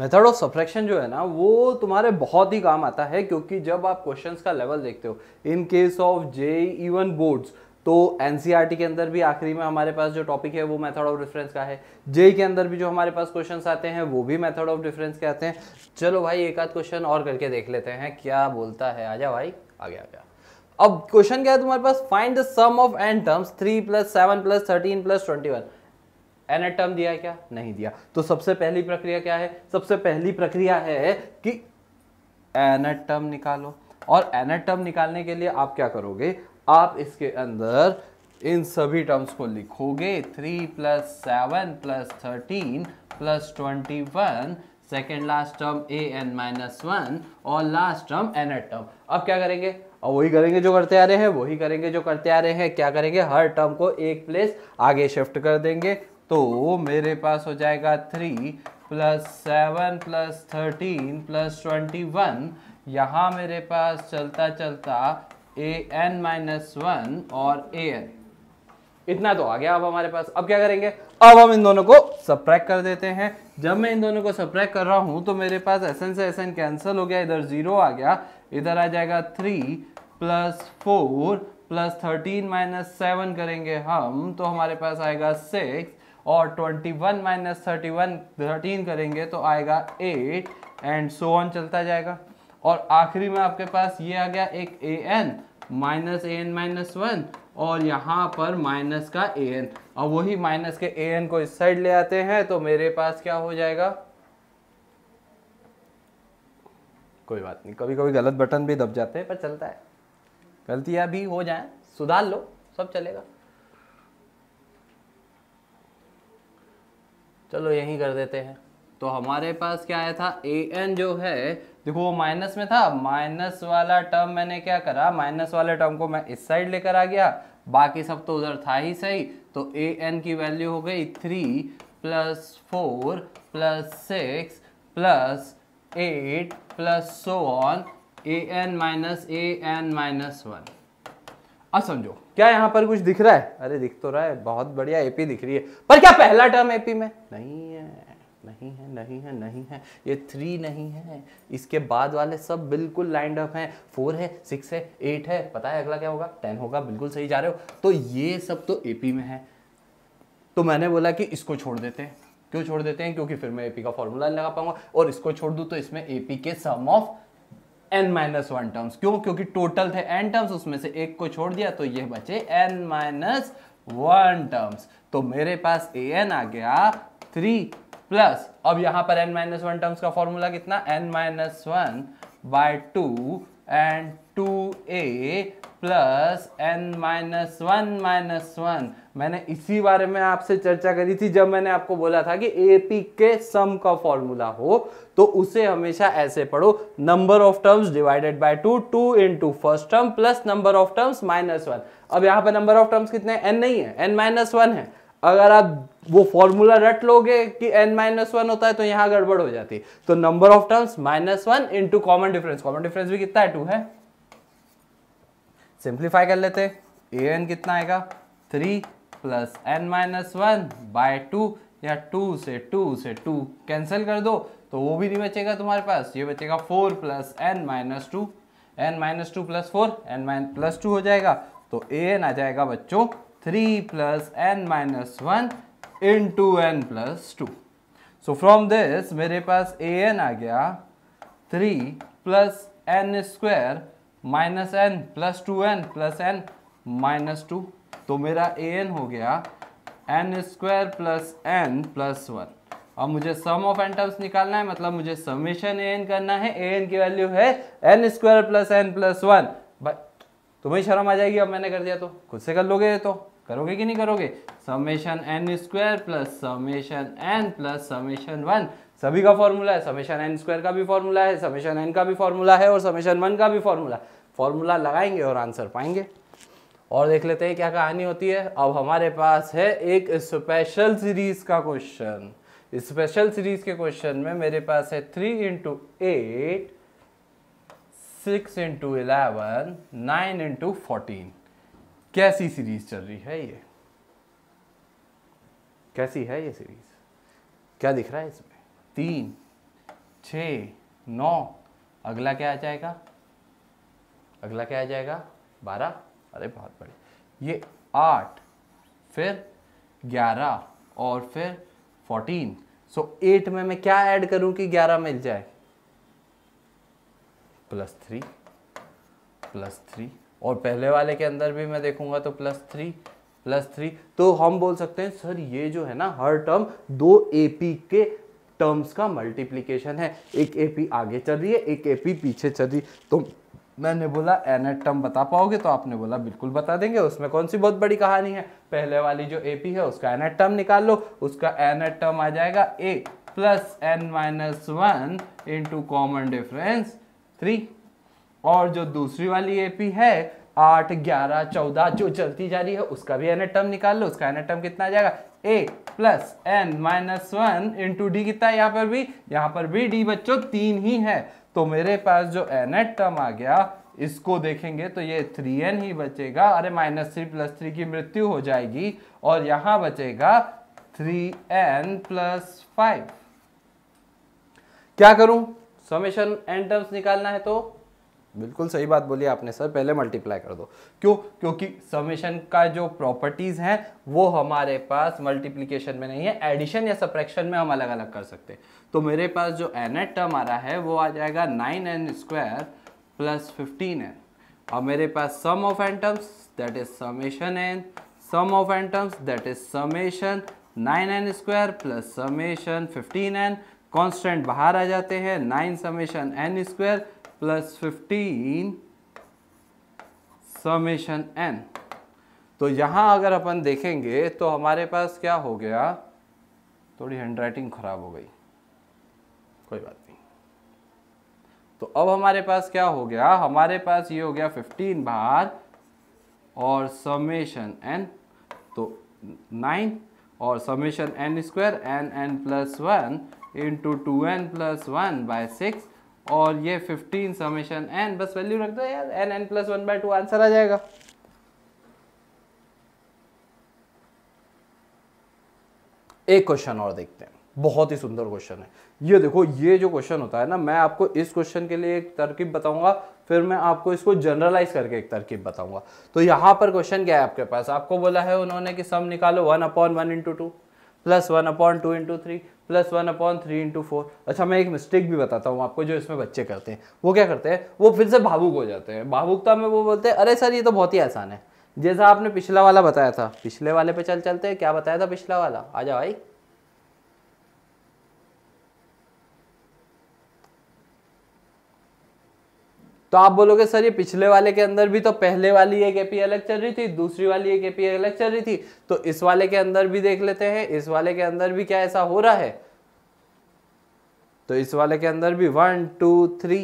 method of subtraction जो है ना वो तुम्हारे बहुत ही काम आता है क्योंकि जब आप क्वेश्चंस का लेवल देखते हो in case of J even boards तो एन e के अंदर भी आखिरी में हमारे पास जो टॉपिक है वो मेथड ऑफ डिफरेंस का है जे के अंदर भी जो हमारे पास क्वेश्चन आते हैं वो भी मेथड ऑफ डिफरेंस के आते हैं चलो भाई एक आध क्वेश्चन और करके देख लेते हैं क्या बोलता है आजा भाई आ गया आ गया अब क्वेश्चन क्या है तुम्हारे पास find the sum of n terms three plus seven plus thirteen plus twenty one nth term दिया है क्या नहीं दिया तो सबसे पहली प्रक्रिया क्या है सबसे पहली प्रक्रिया है कि एनाटम निकालो और एनाटम निकालने के लिए आप क्या करोगे आप इसके अंदर इन सभी टर्म्स को लिखोगे three plus seven plus thirteen plus twenty one second last term a n minus one और लास्ट टर्म एनाटम अब क्या करेंगे और वही करेंगे जो करते आ रहे हैं वही करेंगे जो करते आ रहे हैं क्या करेंगे हर टर्म को एक प्लेस आगे शिफ्ट कर देंगे तो मेरे पास हो जाएगा three plus seven plus thirteen plus twenty one यहाँ मेरे पास चलता चलता ए एन माइनस वन और ए एन इतना तो आ गया अब हमारे पास अब क्या करेंगे अब हम इन दोनों को सप्रैक कर देते हैं जब मैं इन दोनों को सप्रैक कर रहा हूँ तो मेरे पास एस एन से एस एन कैंसिल हो गया इधर जीरो आ गया इधर आ जाएगा three plus four plus thirteen minus seven करेंगे हम तो हमारे पास आएगा सिक्स और 21 one minus thirty one thirteen करेंगे तो आएगा 8 एंड सो ऑन चलता जाएगा और आखिरी में आपके पास ये आ गया एक a n minus a n minus one और यहाँ पर माइनस का ए एन और वही माइनस के ए एन को इस साइड ले आते हैं तो मेरे पास क्या हो जाएगा कोई बात नहीं कभी कभी गलत बटन भी दब जाते हैं पर चलता है गलतियाँ भी हो जाए सुधार लो सब चलेगा चलो यही कर देते हैं तो हमारे पास क्या आया था ए एन जो है देखो वो माइनस में था माइनस वाला टर्म मैंने क्या करा माइनस वाले टर्म को मैं इस साइड लेकर आ गया बाकी सब तो उधर था ही सही तो ए एन की वैल्यू हो गई three plus four plus six plus eight plus so on a n minus a n minus one अब समझो क्या यहाँ पर कुछ दिख रहा है अरे दिख तो रहा है बहुत बढ़िया एपी दिख रही है पर क्या पहला टर्म एपी में नहीं है नहीं है नहीं है नहीं है ये थ्री नहीं है इसके बाद वाले सब बिल्कुल लाइंड अप हैं फोर है सिक्स है एट है पता है अगला क्या होगा टेन होगा बिल्कुल सही जा रहे हो तो ये सब तो एपी में है तो मैंने बोला कि इसको छोड़ देते हैं क्यों छोड़ देते हैं क्योंकि फिर मैं एपी का फॉर्मूला लगा पाऊंगा और इसको छोड़ दूँ तो इसमें एपी के sum of n minus one terms क्यों क्योंकि टोटल थे एन टर्म्स उसमें से एक को छोड़ दिया तो ये बचे एन माइनस वन टर्म्स तो मेरे पास ए एन आ गया थ्री प्लस अब यहां पर एन माइनस वन टर्म्स का फॉर्मूला कितना n minus one by two and two a plus n minus one minus one मैंने इसी बारे में आपसे चर्चा करी थी जब मैंने आपको बोला था कि ए पी के सम का फॉर्मूला हो तो उसे हमेशा ऐसे पढ़ो number of terms divided by two two into first term plus number of terms minus one अब यहाँ पर नंबर ऑफ टर्म्स कितने एन नहीं है एन माइनस वन है अगर आप वो फॉर्मूला रट लोगे कि एन माइनस वन होता है तो यहाँ गड़बड़ हो जाती तो number of terms minus one into common difference common difference भी कितना है टू है सिंप्लीफाई कर लेते ए एन कितना आएगा three plus n minus one by two या टू से टू से टू कैंसिल कर दो तो वो भी नहीं बचेगा तुम्हारे पास ये बचेगा four plus n minus two n minus two plus four n minus plus two हो जाएगा तो ए एन आ जाएगा बच्चों three plus n minus one in to n plus two so from this मेरे पास ए एन आ गया three plus n square minus n plus two n plus n minus two तो मेरा ए एन हो गया n square plus n plus one और मुझे सम ऑफ एन टर्म्स निकालना है मतलब मुझे समेशन ए एन करना है ए एन की वैल्यू है n square plus n plus one तुम्हें शर्म आ जाएगी अब मैंने कर दिया तो खुद से कर लोगे तो करोगे कि नहीं करोगे summation n square plus summation n plus summation one सभी का फॉर्मूला है समेशन एन स्क्वायर का भी फॉर्मूला है समेशन एन का भी फॉर्मूला है और समेशन वन का भी फॉर्मूला फॉर्मूला लगाएंगे और आंसर पाएंगे और देख लेते हैं क्या कहानी होती है अब हमारे पास है एक स्पेशल सीरीज का क्वेश्चन स्पेशल सीरीज के क्वेश्चन में मेरे पास है three into eight six into eleven nine into fourteen कैसी सीरीज चल रही है ये कैसी है ये सीरीज क्या दिख रहा है इसमें तीन छ नौ अगला क्या आ जाएगा अगला क्या आ जाएगा बारह अरे बहुत बड़े ये आठ फिर ग्यारह और फिर फोर्टीन सो एट में मैं क्या ऐड करूं कि ग्यारह मिल जाए प्लस थ्री प्लस थ्री और पहले वाले के अंदर भी मैं देखूंगा तो प्लस थ्री प्लस थ्री तो हम बोल सकते हैं सर ये जो है ना हर टर्म दो एपी के टर्म्स का मल्टीप्लीकेशन है एक एपी आगे चल रही है एक एपी पीछे चल रही है तो मैंने बोला एनेटम बता पाओगे तो आपने बोला बिल्कुल बता देंगे उसमें कौन सी बहुत बड़ी कहानी है पहले वाली जो एपी है उसका एनेटम निकाल लो उसका एनेटम आ जाएगा a plus n minus one into common difference three और जो दूसरी वाली एपी है आठ ग्यारह चौदह जो चलती जा रही है उसका भी एनेटम निकाल लो उसका एनेटम कितना आ जाएगा a plus n minus one into D कितना है यहाँ पर भी यहाँ पर भी डी बच्चों तीन ही है तो मेरे पास जो एनेट टर्म आ गया इसको देखेंगे तो ये थ्री एन ही बचेगा अरे माइनस थ्री प्लस थ्री की मृत्यु हो जाएगी और यहां बचेगा थ्री एन प्लस फाइव क्या करूं समेशन एन टर्म्स निकालना है तो बिल्कुल सही बात बोली आपने सर पहले मल्टीप्लाई कर दो क्यों क्योंकि समेशन का जो प्रॉपर्टीज़ हैं वो हमारे पास मल्टीप्लीकेशन में नहीं है एडिशन या सप्रेक्शन में हम अलग अलग कर सकते हैं तो मेरे पास जो एन एट टर्म आ रहा है वो आ जाएगा nine n square plus fifteen n और मेरे पास sum of n terms that is summation n sum of n terms that is summation nine n square plus summation fifteen n constant बाहर आ जाते हैं nine summation n square plus fifteen summation n तो यहाँ अगर अपन देखेंगे तो हमारे पास क्या हो गया थोड़ी हैंड राइटिंग खराब हो गई कोई बात नहीं तो अब हमारे पास क्या हो गया हमारे पास ये हो गया 15 बार और समेशन एन तो 9 और summation n square n n plus one into two n plus one by six और ये 15 समेशन एन बस वैल्यू रख दो यार n n plus one by two answer आ जाएगा एक क्वेश्चन और देखते हैं बहुत ही सुंदर क्वेश्चन है ये देखो ये जो क्वेश्चन होता है ना मैं आपको इस क्वेश्चन के लिए एक तरकीब बताऊंगा फिर मैं आपको इसको जनरलाइज करके एक तरकीब बताऊंगा तो यहाँ पर क्वेश्चन क्या है आपके पास आपको बोला है उन्होंने कि सम निकालो one upon one into two plus one upon two into three plus one upon three into four अच्छा मैं एक मिस्टेक भी बताता हूँ आपको जो इसमें बच्चे करते हैं वो क्या करते हैं वो फिर से भावुक हो जाते हैं भावुकता में वो बोलते हैं अरे सर ये तो बहुत ही आसान है जैसा आपने पिछला वाला बताया था पिछले वाले पे चल चलते हैं क्या बताया था पिछला वाला आ जा भाई तो आप बोलोगे सर ये पिछले वाले के अंदर भी तो पहले वाली एक एपी अलग चल रही थी दूसरी वाली एक एपी अलग चल रही थी तो इस वाले के अंदर भी देख लेते हैं इस वाले के अंदर भी क्या ऐसा हो रहा है तो इस वाले के अंदर भी वन टू थ्री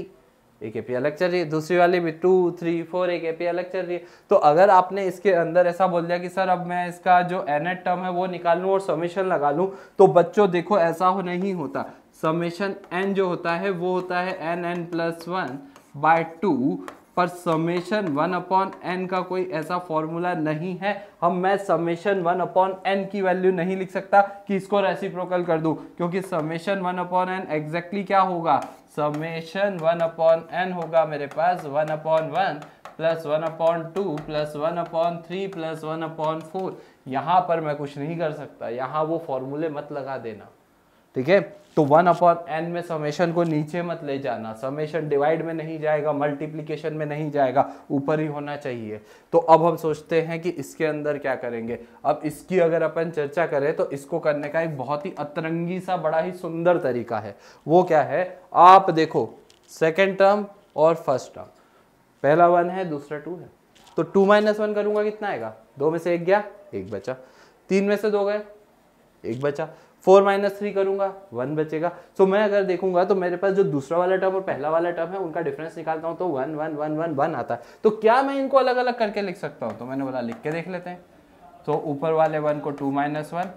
एक एपी अलग चल रही है दूसरी वाली भी टू थ्री फोर एक एपी अलग चल रही है तो अगर आपने इसके अंदर ऐसा बोल दिया कि सर अब मैं इसका जो एनेट टर्म है वो निकाल लूँ और समेशन लगा लूँ तो बच्चों देखो ऐसा हो नहीं होता समेशन एन जो होता है वो होता है n n plus one by two पर समेशन वन अपॉन एन का कोई ऐसा फॉर्मूला नहीं है हम मैं समेशन वन अपॉन एन की वैल्यू नहीं लिख सकता कि इसको रेसिप्रोकल कर दूं क्योंकि summation one upon n exactly क्या होगा समेशन वन अपॉन एन होगा मेरे पास one upon one plus one upon two plus one upon three plus one upon four यहाँ पर मैं कुछ नहीं कर सकता यहाँ वो फॉर्मूले मत लगा देना ठीक है तो वन अपॉन एन में समेशन को नीचे मत ले जाना समेशन डिवाइड में नहीं जाएगा मल्टीप्लीकेशन में नहीं जाएगा ऊपर ही होना चाहिए तो अब हम सोचते हैं कि इसके अंदर क्या करेंगे अब इसकी अगर अपन चर्चा करें तो इसको करने का एक बहुत ही अतरंगी सा बड़ा ही सुंदर तरीका है वो क्या है आप देखो सेकेंड टर्म और फर्स्ट टर्म पहला वन है दूसरा टू है तो टू माइनस वन करूंगा कितना आएगा दो में से एक गया एक बचा तीन में से दो गए एक बचा फोर माइनस थ्री करूंगा वन बचेगा सो so, मैं अगर देखूंगा तो मेरे पास जो दूसरा वाला टर्म और पहला वाला टर्म है उनका डिफरेंस निकालता हूं तो one one one one one आता है तो क्या मैं इनको अलग अलग करके लिख सकता हूँ तो मैंने बोला लिख के देख लेते हैं तो ऊपर वाले वन को टू माइनस वन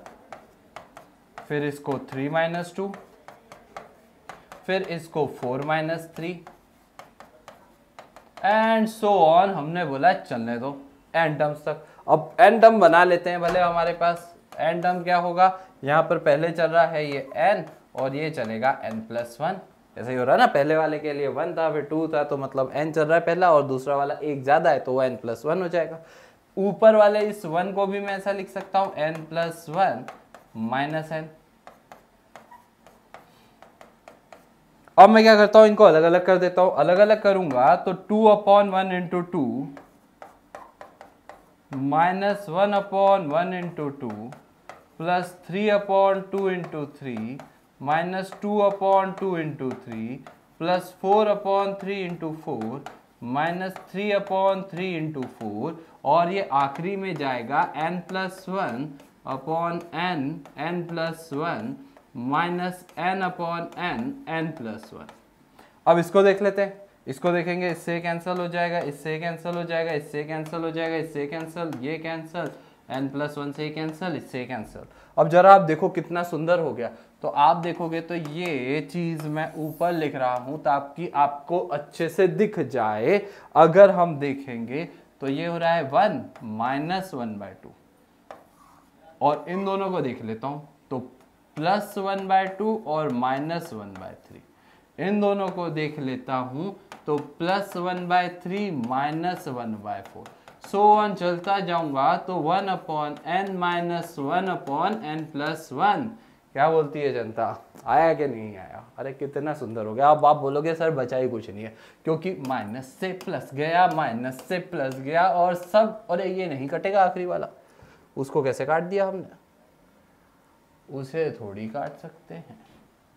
फिर इसको थ्री माइनस टू फिर इसको four minus three and so on हमने बोला चलने दो एंड टर्म्स तक अब एंड टर्म बना लेते हैं भले हमारे पास एन टर्म क्या होगा यहाँ पर पहले चल रहा है ये एन और ये चलेगा एन प्लस वन ऐसे ही हो रहा है ना पहले वाले के लिए वन था फिर टू था तो मतलब एन चल रहा है पहला और दूसरा वाला एक ज़्यादा है तो वो एन प्लस वन हो जाएगा ऊपर वाले इस वन को भी मैं ऐसा लिख सकता हूँ n plus one minus n अब मैं क्या करता हूँ इनको अलग अलग कर देता हूँ अलग अलग करूंगा तो two upon one into two minus one upon one into two plus three upon two into three minus two upon two into three plus four upon three into four minus three upon three into four और ये आखिरी में जाएगा n plus one upon n n plus one minus n upon n n plus one अब इसको देख लेते हैं इसको देखेंगे इससे कैंसिल हो जाएगा इससे कैंसिल हो जाएगा इससे कैंसिल हो जाएगा इससे कैंसिल ये कैंसिल एन प्लस वन से कैंसिल इससे कैंसिल अब जरा आप देखो कितना सुंदर हो गया तो आप देखोगे तो ये चीज़ मैं ऊपर लिख रहा हूं ताकि आपको अच्छे से दिख जाए अगर हम देखेंगे तो ये हो रहा है one minus one by two और इन दोनों को देख लेता हूं तो प्लस वन बाय टू और माइनस वन बाय थ्री इन दोनों को देख लेता हूं तो plus one by three minus one by four so one चलता जाऊंगा तो one upon n minus one upon n plus one क्या बोलती है जनता आया कि नहीं आया अरे कितना सुंदर हो गया अब आप बोलोगे सर बचा ही कुछ नहीं है क्योंकि माइनस से प्लस गया माइनस से प्लस गया और सब अरे ये नहीं कटेगा आखिरी वाला उसको कैसे काट दिया हमने उसे थोड़ी काट सकते हैं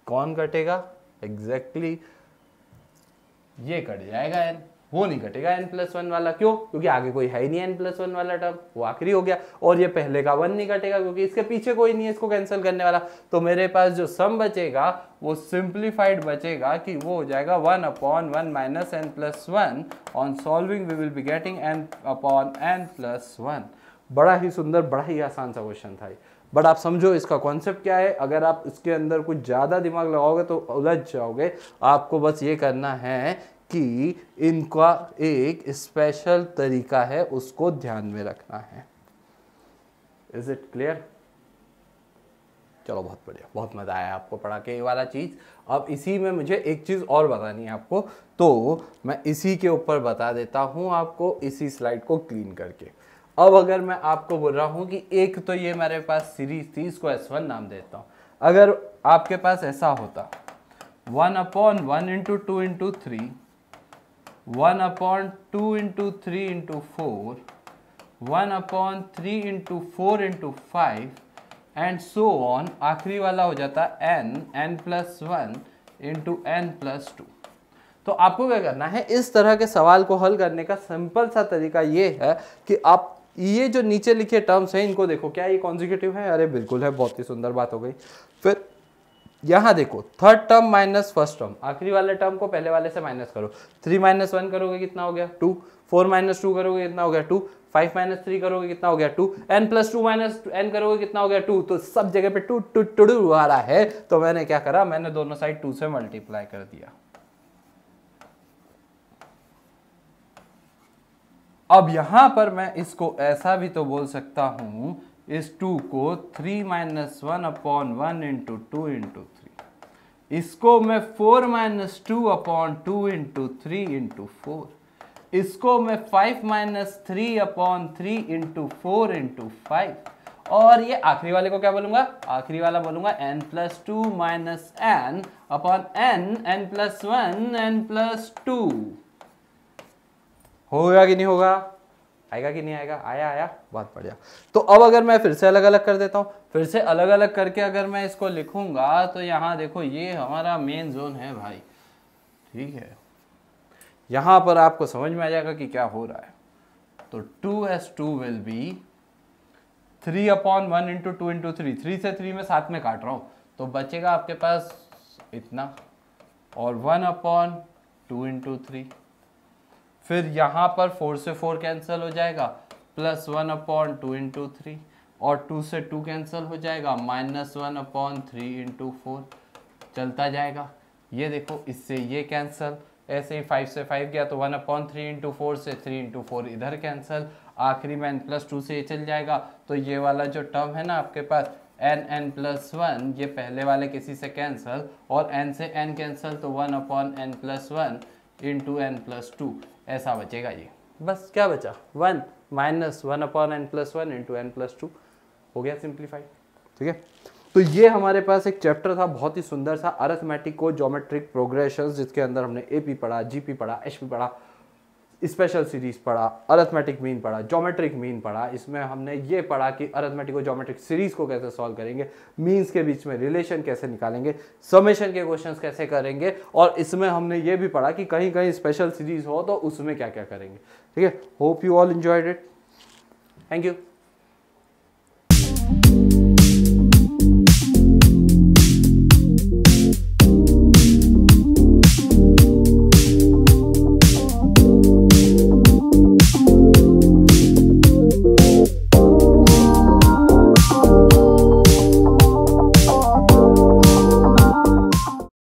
कौन कटेगा एग्जैक्टली exactly ये कट जाएगा एन वो नहीं घटेगा एन प्लस वन वाला क्यों क्योंकि आगे कोई है ही नहीं एन प्लस वन वाला टर्म वो आखिरी हो गया और ये पहले का वन नहीं घटेगा क्योंकि इसके पीछे कोई नहीं है इसको कैंसिल करने वाला तो मेरे पास जो सम बचेगा वो सिंप्लीफाइड बचेगा कि वो हो जाएगा one upon one minus n plus one on solving we will be getting n upon n plus one बड़ा ही सुंदर बड़ा ही आसान सा क्वेश्चन था बट आप समझो इसका कॉन्सेप्ट क्या है अगर आप इसके अंदर कुछ ज़्यादा दिमाग लगाओगे तो उलझ जाओगे आपको बस ये करना है कि इनका एक स्पेशल तरीका है उसको ध्यान में रखना है इज इट क्लियर चलो बहुत बढ़िया बहुत मज़ा आया आपको पढ़ा के ये वाला चीज़ अब इसी में मुझे एक चीज़ और बतानी है आपको तो मैं इसी के ऊपर बता देता हूं आपको इसी स्लाइड को क्लीन करके अब अगर मैं आपको बोल रहा हूं कि एक तो ये मेरे पास सीरीज थी इसको एस वन नाम देता हूं अगर आपके पास ऐसा होता one upon one into two into three one upon two into three into four one upon three into four into five and so on आखिरी वाला हो जाता है n n plus one into n plus two तो आपको क्या करना है इस तरह के सवाल को हल करने का सिंपल सा तरीका ये है कि आप ये जो नीचे लिखे टर्म्स हैं इनको देखो क्या ये कॉन्जिक्यूटिव है अरे बिल्कुल है बहुत ही सुंदर बात हो गई फिर यहाँ देखो third term minus first term आखिरी वाले टर्म को पहले वाले से माइनस करो थ्री माइनस वन करोगे कितना हो गया टू फोर माइनस टू करोगे कितना हो गया टू फाइव माइनस थ्री करोगे कितना हो गया two n plus two minus n करोगे कितना हो गया टू तो सब जगह पे टू टू टू टू आ रहा है तो मैंने क्या करा मैंने दोनों साइड टू से मल्टीप्लाई कर दिया अब यहां पर मैं इसको ऐसा भी तो बोल सकता हूं इस टू को three minus one upon one into two into इसको मैं four minus two upon two into three into four इसको मैं five minus three upon three into four into five और ये आखिरी वाले को क्या बोलूंगा आखिरी वाला बोलूंगा n plus two minus n upon n n plus one n plus two होगा कि नहीं होगा आएगा कि नहीं आएगा आया आया बहुत बढ़िया तो अब अगर मैं फिर से अलग अलग कर देता हूँ फिर से अलग अलग करके अगर मैं इसको लिखूंगा तो यहाँ देखो ये हमारा मेन जोन है भाई ठीक है यहाँ पर आपको समझ में आ जाएगा कि क्या हो रहा है तो two s two will be three upon one into two into three three से थ्री में साथ में काट रहा हूँ तो बचेगा आपके पास इतना और one upon two into three फिर यहाँ पर फोर से फोर कैंसिल हो जाएगा plus one upon two into three और टू से टू कैंसिल हो जाएगा minus one upon three into four चलता जाएगा ये देखो इससे ये कैंसिल ऐसे ही फाइव से फाइव गया तो one upon three into four से थ्री इंटू फोर इधर कैंसिल आखिरी में एन प्लस टू से ये चल जाएगा तो ये वाला जो टर्म है ना आपके पास एन एन प्लस वन ये पहले वाले किसी से कैंसिल और एन से एन कैंसिल तो one upon n plus one in to n plus two ऐसा बचेगा ये बस क्या बचा one minus one upon n plus one into n plus two हो गया सिंप्लीफाइड ठीक है तो ये हमारे पास एक चैप्टर था बहुत ही सुंदर सा अरथमेटिक को जोमेट्रिक प्रोग्रेशन जिसके अंदर हमने ए पी पढ़ा जी पी पढ़ा एच पी पढ़ा स्पेशल सीरीज पढ़ा अरथमेटिक मीन पढ़ा जोमेट्रिक मीन पढ़ा इसमें हमने ये पढ़ा कि अरथमेटिक और जोमेट्रिक सीरीज को कैसे सॉल्व करेंगे मीन्स के बीच में रिलेशन कैसे निकालेंगे समेशन के क्वेश्चंस कैसे करेंगे और इसमें हमने ये भी पढ़ा कि कहीं कहीं स्पेशल सीरीज हो तो उसमें क्या क्या करेंगे ठीक है hope you all enjoyed it thank you